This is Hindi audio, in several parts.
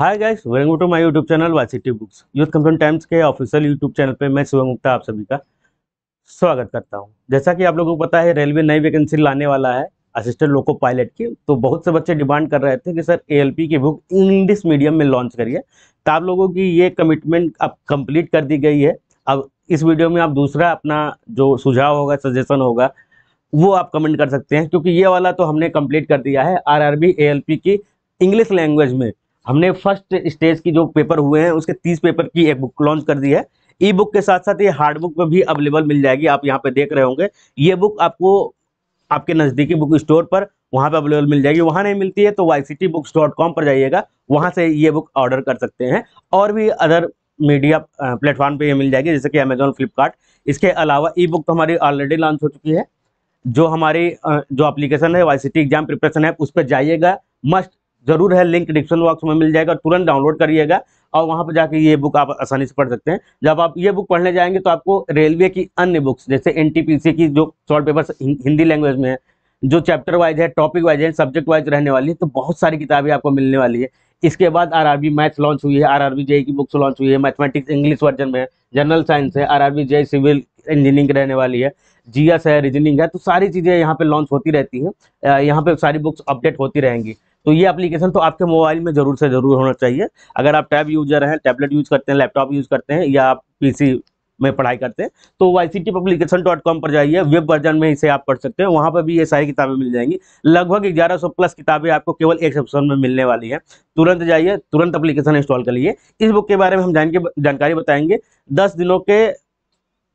hi guys welcome to my YouTube channel वासिटिव बुक्स यूथ कंसर्न टाइम्स के ऑफिशियल यूट्यूब चैनल पे मैं शिवम गुप्ता आप सभी का स्वागत करता हूं जैसा कि आप लोगों को पता है रेलवे नई वैकेंसी लाने वाला है असिस्टेंट लोको पायलट की तो बहुत से बच्चे डिमांड कर रहे थे कि सर ए की बुक इंग्लिश मीडियम में लॉन्च करिए तो आप लोगों की ये कमिटमेंट अब कम्प्लीट कर दी गई है अब इस वीडियो में आप दूसरा अपना जो सुझाव होगा सजेशन होगा वो आप कमेंट कर सकते हैं क्योंकि ये वाला तो हमने कम्प्लीट कर दिया है आर आर की इंग्लिश लैंग्वेज में हमने फर्स्ट स्टेज की जो पेपर हुए हैं उसके तीस पेपर की एक बुक लॉन्च कर दी है ई बुक के साथ साथ ये हार्ड बुक में भी अवेलेबल मिल जाएगी आप यहाँ पे देख रहे होंगे ये बुक आपको आपके नज़दीकी बुक स्टोर पर वहाँ पे अवेलेबल मिल जाएगी वहाँ नहीं मिलती है तो वाई बुक्स डॉट कॉम पर जाइएगा वहाँ से ये बुक ऑर्डर कर सकते हैं और भी अदर मीडिया प्लेटफॉर्म पे ये मिल जाएगी जैसे कि अमेजोन फ्लिपकार्ट इसके अलावा ई बुक तो हमारी ऑलरेडी लॉन्च हो चुकी है जो हमारी जो एप्लीकेशन है वाई एग्जाम प्रिपरेशन है उस पर जाइएगा मस्ट जरूर है लिंक डिस्क्रिप्शन बॉक्स में मिल जाएगा तुरंत डाउनलोड करिएगा और वहाँ पर जाके ये बुक आप आसानी से पढ़ सकते हैं जब आप ये बुक पढ़ने जाएंगे तो आपको रेलवे की अन्य बुक्स जैसे एन की जो शॉर्ट पेपर हिंदी लैंग्वेज में है जो चैप्टर वाइज है टॉपिक वाइज है सब्जेक्ट वाइज रहने वाली है तो बहुत सारी किताबें आपको मिलने वाली है इसके बाद आरआरबी मैथ्स लॉन्च हुई है आरआरबी जेई की बुक्स लॉन्च हुई है मैथमेटिक्स इंग्लिश वर्जन में है जनरल साइंस है आरआरबी जे सिविल इंजीनियरिंग रहने वाली है जीएस है रीजनिंग है तो सारी चीज़ें यहाँ पे लॉन्च होती रहती हैं यहाँ पे सारी बुक्स अपडेट होती रहेंगी तो ये एप्लीकेशन तो आपके मोबाइल में ज़रूर से ज़रूर होना चाहिए अगर आप टैब यूजर हैं टैबलेट यूज़ करते हैं लैपटॉप यूज़ करते हैं या आप पीसी में पढ़ाई करते हैं तो वाई सी पर जाइए वेब वर्जन में इसे आप पढ़ सकते हैं वहाँ पर भी ये सारी किताबें मिल जाएंगी लगभग ग्यारह सौ प्लस किताबें आपको केवल एक सेप्शन में मिलने वाली है तुरंत जाइए तुरंत एप्लीकेशन इंस्टॉल कर लिए इस बुक के बारे में हम जान के जानकारी बताएंगे दस दिनों के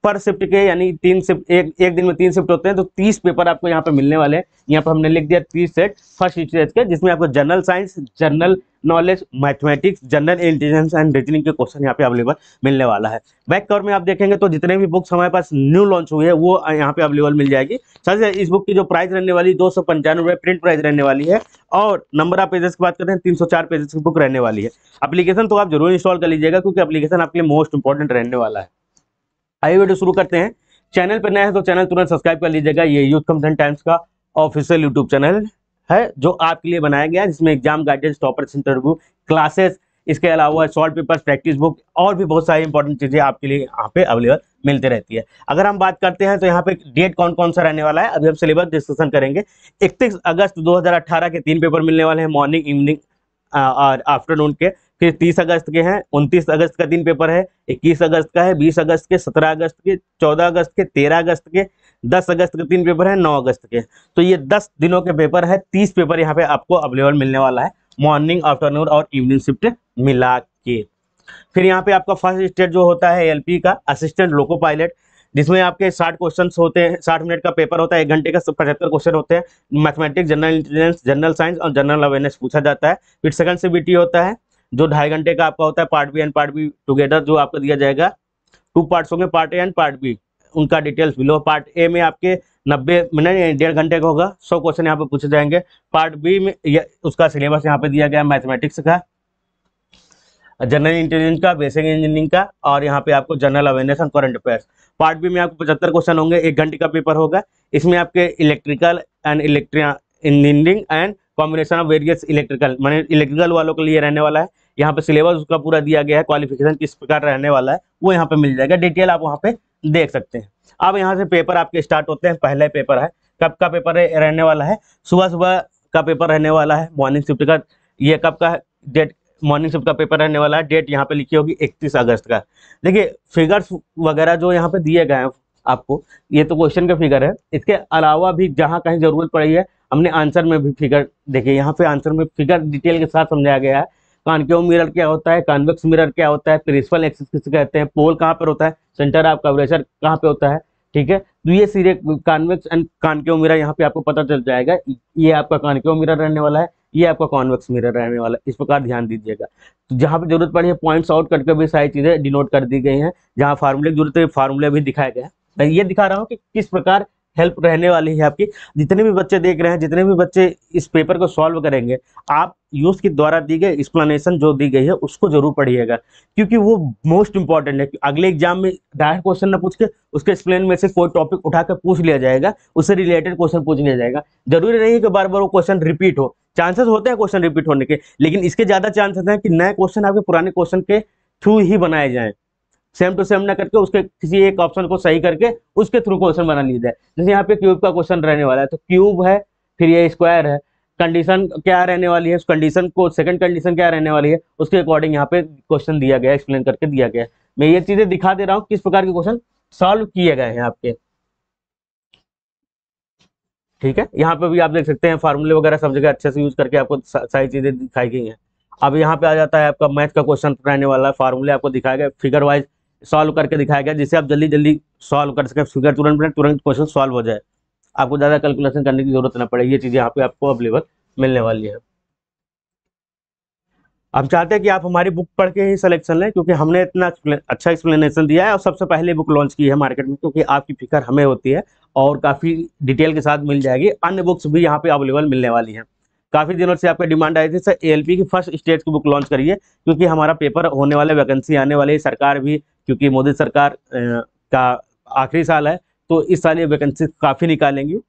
पर शिफ्ट के यानी तीन शिफ्ट एक एक दिन में तीन शिफ्ट होते हैं तो तीस पेपर आपको यहाँ पे मिलने वाले हैं यहाँ पर हमने लिख दिया तीस सेट फर्स्ट यूटेज के जिसमें आपको general science general knowledge mathematics general intelligence and reasoning के क्वेश्चन यहाँ पे अवेलेबल मिलने वाला है बैक कवर में आप देखेंगे तो जितने भी बुक्स हमारे पास न्यू लॉन्च हुई है वो यहाँ पे अवेलेबल मिल जाएगी सर इस बुक की जो प्राइस रहने वाली दो सौ पंचानवे प्रिंट प्राइस रहने वाली है और नंबर ऑफ पेजेस की बात करते हैं तीन सौ चार पेजेस की बुक रहने वाली है अपलीकेशन तो आप जरूर इंस्टॉल कर लीजिएगा क्योंकि अपलीकेशन आपके लिए मोस्ट इंपॉर्टेंट रहने वाला है आइए वीडियो शुरू करते हैं चैनल पर नया है तो चैनल तुरंत सब्सक्राइब कर लीजिएगा ये यूथ कमसन टाइम्स का ऑफिशियल यूट्यूब चैनल है जो आपके लिए बनाया गया है जिसमें exam guidance topper interview classes इसके अलावा शॉर्ट पेपर्स प्रैक्टिस बुक और भी बहुत सारी इंपॉर्टेंट चीज़ें आपके लिए यहाँ पे अवेलेबल मिलते रहती है अगर हम बात करते हैं तो यहाँ पे डेट कौन कौन सा रहने वाला है अभी हम सिलेबस डिस्कशन करेंगे इकतीस अगस्त 2018 के तीन पेपर मिलने वाले हैं मॉर्निंग इवनिंग और आफ्टरनून के फिर तीस अगस्त के हैं उनतीस अगस्त का दिन पेपर है इक्कीस अगस्त का है बीस अगस्त के सत्रह अगस्त के चौदह अगस्त के तेरह अगस्त के दस अगस्त के तीन पेपर है नौ अगस्त के तो ये दस दिनों के पेपर है तीस पेपर यहाँ पे आपको अवेलेबल मिलने वाला है मॉर्निंग आफ्टरनून और इवनिंग शिफ्ट मिला के फिर यहाँ पे आपका फर्स्ट स्टेट जो होता है एल का असिस्टेंट लोको पायलट जिसमें आपके साठ क्वेश्चन होते हैं साठ मिनट का पेपर होता है एक घंटे का पचहत्तर क्वेश्चन होते हैं mathematics general intelligence general science और जनरल अवेयरनेस पूछा जाता है फिर सेकंड सी होता है जो ढाई घंटे का आपका होता है part B and part B together जो आपको दिया जाएगा टू पार्ट्स होंगे part A and part B उनका डिटेल्स बिलो पार्ट ए में आपके नब्बे मिनट डेढ़ घंटे का होगा सौ क्वेश्चन यहाँ पे पूछे जाएंगे पार्ट बी में उसका सिलेबस यहाँ पे दिया गया मैथमेटिक्स का जनरल इंटेलिजेंस का बेसिक इंजीनियरिंग का और यहाँ पे आपको general awareness and current affairs part B में आपको पचहत्तर क्वेश्चन होंगे एक घंटे का पेपर होगा इसमें आपके electrical and electronics engineering and combination of various electrical मैंने इलेक्ट्रिकल वालों के लिए रहने वाला है यहाँ पे सिलेबस उसका पूरा दिया गया है क्वालिफिकेशन किस प्रकार रहने वाला है वो यहाँ पे मिल जाएगा डिटेल आप वहाँ पे देख सकते हैं अब यहाँ से पेपर आपके स्टार्ट होते हैं पहला पेपर है कब का पेपर रहने वाला है सुबह सुबह का पेपर रहने वाला है मॉर्निंग शिफ्ट का ये कब का डेट मॉर्निंग शिफ्ट का पेपर रहने वाला है डेट यहाँ पे लिखी होगी इकतीस अगस्त का देखिए फिगर्स वगैरह जो यहाँ पे दिए गए हैं आपको ये तो क्वेश्चन का फिगर है इसके अलावा भी जहाँ कहीं जरूरत पड़ी है हमने आंसर में भी फिगर देखे यहाँ पे आंसर में फिगर डिटेल के साथ समझाया गया है कानकेव मिरर क्या होता है कॉन्वेक्स मिरर क्या होता है प्रिंसिपल एक्सिस किसे कहते हैं पोल कहाँ पर होता है सेंटर ऑफ कवरेचर कहाँ पे होता है ठीक है तो ये सीधे कॉन्वेक्स एंड कानकेव मिरर यहाँ पे आपको पता चल जाएगा ये आपका कानकेव मिरर रहने वाला है ये आपका कॉन्वेक्स मिरर रहने वाला है इस प्रकार ध्यान दीजिएगा तो जहाँ पे जरूरत पड़ी है पॉइंट्स आउट करके भी सारी चीज़ें डिनोट कर दी गई हैं जहाँ फार्मूले की जरूरत है फार्मूले भी दिखाए गए हैं मैं ये दिखा रहा हूँ कि किस प्रकार हेल्प रहने वाली है आपकी जितने भी बच्चे देख रहे हैं जितने भी बच्चे इस पेपर को सॉल्व करेंगे आप यूज के द्वारा दी गई एक्सप्लेनेशन जो दी गई है उसको जरूर पढ़िएगा क्योंकि वो मोस्ट इंपॉर्टेंट है अगले एग्जाम में डायरेक्ट क्वेश्चन ना पूछ के उसके एक्सप्लेन में से कोई टॉपिक उठाकर पूछ लिया जाएगा उससे रिलेटेड क्वेश्चन पूछ लिया जाएगा जरूरी नहीं है कि बार बार वो क्वेश्चन रिपीट हो चांसेस होते हैं क्वेश्चन रिपीट होने के लेकिन इसके ज़्यादा चांसेस हैं कि नए क्वेश्चन आपके पुराने क्वेश्चन के थ्रू ही बनाए जाए सेम टू सेम ना करके उसके किसी एक ऑप्शन को सही करके उसके थ्रू क्वेश्चन बना लिया जाए जैसे यहाँ पे क्यूब का क्वेश्चन रहने वाला है तो क्यूब है फिर ये स्क्वायर है कंडीशन क्या रहने वाली है उस कंडीशन को सेकंड कंडीशन क्या रहने वाली है उसके अकॉर्डिंग यहाँ पे क्वेश्चन दिया गया एक्सप्लेन करके दिया गया मैं ये चीजें दिखा दे रहा हूँ किस प्रकार के क्वेश्चन सॉल्व किए गए हैं आपके ठीक है यहाँ पे भी आप देख सकते हैं फार्मूले वगैरह सब जगह अच्छे से यूज करके आपको सारी चीजें दिखाई गई हैं अब यहाँ पे आ जाता है आपका मैथ का क्वेश्चन रहने वाला है फार्मूले आपको दिखाया गया फिगर वाइज सॉल्व करके दिखाया गया जिसे आप जल्दी जल्दी सॉल्व कर सके फिगर तुरंत बने तुरंत क्वेश्चन सॉल्व हो जाए आपको ज़्यादा कैलकुलेशन करने की जरूरत ना पड़े ये चीज़ यहाँ पे आपको अवेलेबल मिलने वाली है हम चाहते हैं कि आप हमारी बुक पढ़ के ही सिलेक्शन लें क्योंकि हमने इतना अच्छा एक्सप्लेनेशन दिया है और सबसे पहले बुक लॉन्च की है मार्केट में क्योंकि आपकी फिक्र हमें होती है और काफ़ी डिटेल के साथ मिल जाएगी अन्य बुक्स भी यहाँ पे अवेलेबल मिलने वाली हैं काफ़ी दिनों से आपका डिमांड आई थी सर ए की फर्स्ट स्टेज की बुक लॉन्च करिए क्योंकि हमारा पेपर होने वाले वैकेंसी आने वाली सरकार भी क्योंकि मोदी सरकार का आखिरी साल है तो इस साल ये वैकेंसी काफ़ी निकालेंगी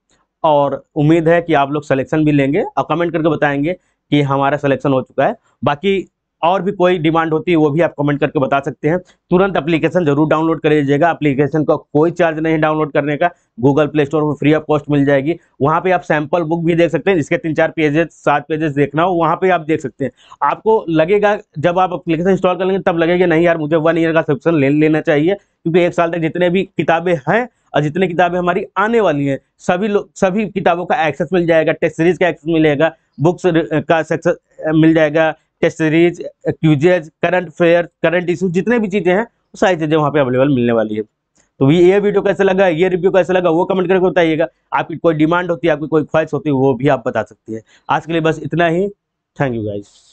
और उम्मीद है कि आप लोग सलेक्शन भी लेंगे और कमेंट करके बताएंगे कि हमारा सलेक्शन हो चुका है बाकी और भी कोई डिमांड होती है वो भी आप कमेंट करके बता सकते हैं तुरंत एप्लीकेशन जरूर डाउनलोड कर लीजिएगा एप्लीकेशन का कोई चार्ज नहीं डाउनलोड करने का गूगल प्ले स्टोर पर फ्री ऑफ कॉस्ट मिल जाएगी वहाँ पे आप सैंपल बुक भी देख सकते हैं जिसके तीन चार पेजेस सात पेजेस देखना हो वहाँ पे आप देख सकते हैं आपको लगेगा जब आप एप्लीकेशन इंस्टॉल कर लेंगे तब लगेगा नहीं यार मुझे वन ईयर का सब्सक्रिप्शन ले लेना चाहिए क्योंकि एक साल तक जितने भी किताबें हैं और जितने किताबें हमारी आने वाली हैं सभी लोग सभी किताबों का एक्सेस मिल जाएगा टेस्ट सीरीज का एक्सेस मिलेगा बुक्स का सेक्सेस मिल जाएगा test series quizzes current affair current issue जितने भी चीज़ें हैं वो सारी चीज़ें वहाँ पे अवेलेबल मिलने वाली है तो ये वीडियो कैसे लगा ये रिव्यू कैसे लगा वो कमेंट करके बताइएगा आपकी कोई डिमांड होती है आपकी कोई ख्वाहिश होती है वो भी आप बता सकती है आज के लिए बस इतना ही थैंक यू गाइज़